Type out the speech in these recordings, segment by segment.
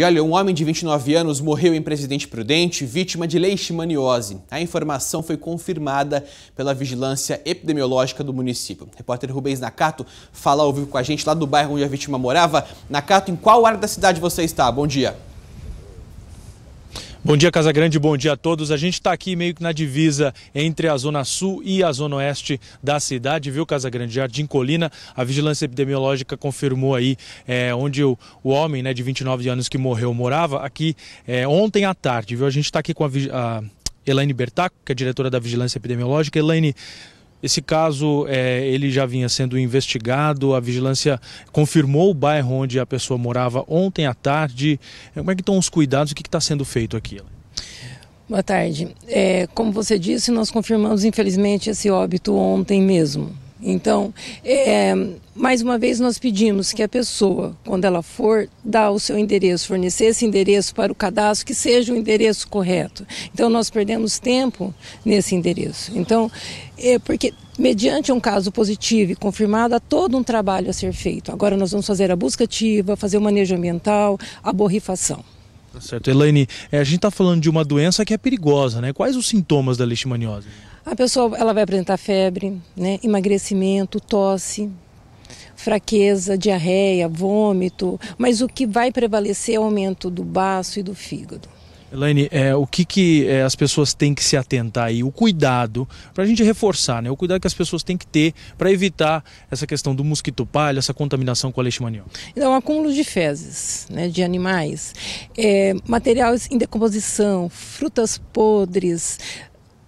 E olha, um homem de 29 anos morreu em Presidente Prudente, vítima de leishmaniose. A informação foi confirmada pela Vigilância Epidemiológica do município. repórter Rubens Nakato fala ao vivo com a gente lá do bairro onde a vítima morava. Nakato, em qual área da cidade você está? Bom dia. Bom dia, Casa Grande, bom dia a todos. A gente está aqui meio que na divisa entre a Zona Sul e a Zona Oeste da cidade, viu, Casa Grande? Jardim Colina, a vigilância epidemiológica confirmou aí é, onde o, o homem né, de 29 anos que morreu morava, aqui é, ontem à tarde, viu? A gente está aqui com a, a Elaine Bertaco, que é diretora da Vigilância Epidemiológica. Elaine, esse caso é, ele já vinha sendo investigado, a vigilância confirmou o bairro onde a pessoa morava ontem à tarde. É, como é que estão os cuidados? O que está sendo feito aqui? Boa tarde. É, como você disse, nós confirmamos infelizmente esse óbito ontem mesmo. Então, é, é, mais uma vez, nós pedimos que a pessoa, quando ela for dá o seu endereço, fornecer esse endereço para o cadastro, que seja o endereço correto. Então, nós perdemos tempo nesse endereço. Então, é porque, mediante um caso positivo e confirmado, há todo um trabalho a ser feito. Agora, nós vamos fazer a busca ativa, fazer o manejo ambiental, a borrifação. Tá certo. Elaine, é, a gente está falando de uma doença que é perigosa, né? Quais os sintomas da leishmaniose? A pessoa ela vai apresentar febre, né, emagrecimento, tosse, fraqueza, diarreia, vômito, mas o que vai prevalecer é o aumento do baço e do fígado. Elaine, é, o que, que é, as pessoas têm que se atentar aí? O cuidado, para a gente reforçar, né? O cuidado que as pessoas têm que ter para evitar essa questão do mosquito palha, essa contaminação com a leishmaniose. Então, acúmulo de fezes, né, de animais, é, materiais em decomposição, frutas podres,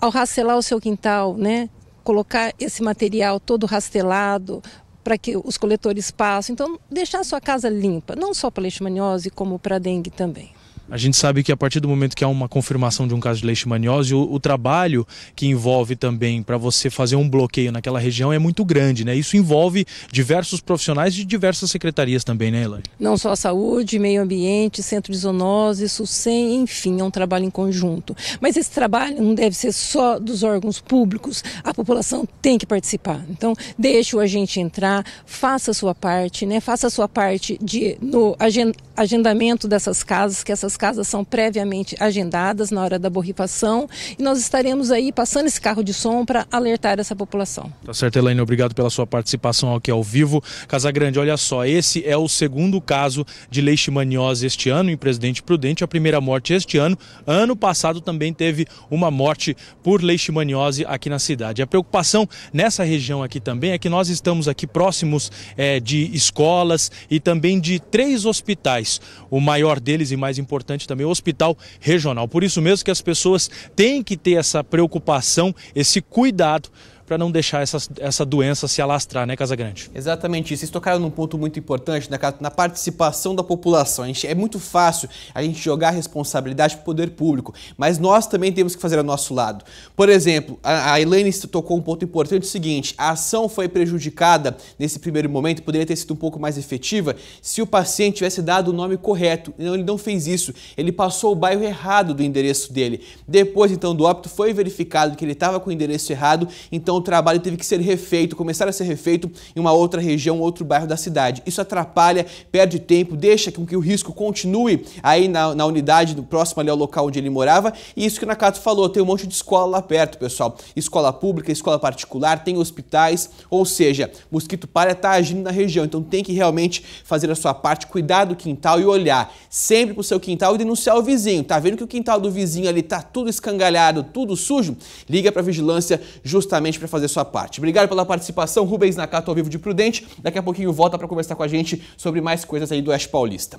ao rastelar o seu quintal, né, colocar esse material todo rastelado para que os coletores passem. Então, deixar a sua casa limpa, não só para leishmaniose, como para dengue também. A gente sabe que a partir do momento que há uma confirmação de um caso de leishmaniose, o, o trabalho que envolve também para você fazer um bloqueio naquela região é muito grande, né? Isso envolve diversos profissionais de diversas secretarias também, né, Elaine? Não só a saúde, meio ambiente, centro de zoonose, SUSEM, enfim, é um trabalho em conjunto. Mas esse trabalho não deve ser só dos órgãos públicos, a população tem que participar. Então, deixe o agente entrar, faça a sua parte, né? Faça a sua parte de, no agendamento dessas casas, que essas casas são previamente agendadas na hora da borrifação e nós estaremos aí passando esse carro de som para alertar essa população. Tá certo, Elaine, obrigado pela sua participação aqui ao vivo. Casagrande, olha só, esse é o segundo caso de leishmaniose este ano em Presidente Prudente, a primeira morte este ano. Ano passado também teve uma morte por leishmaniose aqui na cidade. A preocupação nessa região aqui também é que nós estamos aqui próximos é, de escolas e também de três hospitais. O maior deles e mais importante importante também o hospital regional. Por isso mesmo que as pessoas têm que ter essa preocupação, esse cuidado para não deixar essa, essa doença se alastrar, né, Grande. Exatamente isso. Vocês tocaram num ponto muito importante, na, né, na participação da população. Gente, é muito fácil a gente jogar a responsabilidade para o poder público, mas nós também temos que fazer ao nosso lado. Por exemplo, a, a Elaine tocou um ponto importante, o seguinte, a ação foi prejudicada nesse primeiro momento, poderia ter sido um pouco mais efetiva se o paciente tivesse dado o nome correto. Não, ele não fez isso, ele passou o bairro errado do endereço dele. Depois, então, do óbito, foi verificado que ele estava com o endereço errado, então o trabalho teve que ser refeito, começar a ser refeito em uma outra região, outro bairro da cidade. Isso atrapalha, perde tempo, deixa com que o risco continue aí na, na unidade, do próximo ali ao local onde ele morava. E isso que o Nakato falou, tem um monte de escola lá perto, pessoal. Escola pública, escola particular, tem hospitais, ou seja, mosquito palha está agindo na região. Então tem que realmente fazer a sua parte, cuidar do quintal e olhar sempre para o seu quintal e denunciar o vizinho. Tá vendo que o quintal do vizinho ali tá tudo escangalhado, tudo sujo? Liga para a vigilância justamente para fazer sua parte. Obrigado pela participação, Rubens Nakato ao vivo de Prudente. Daqui a pouquinho volta para conversar com a gente sobre mais coisas aí do Oeste Paulista.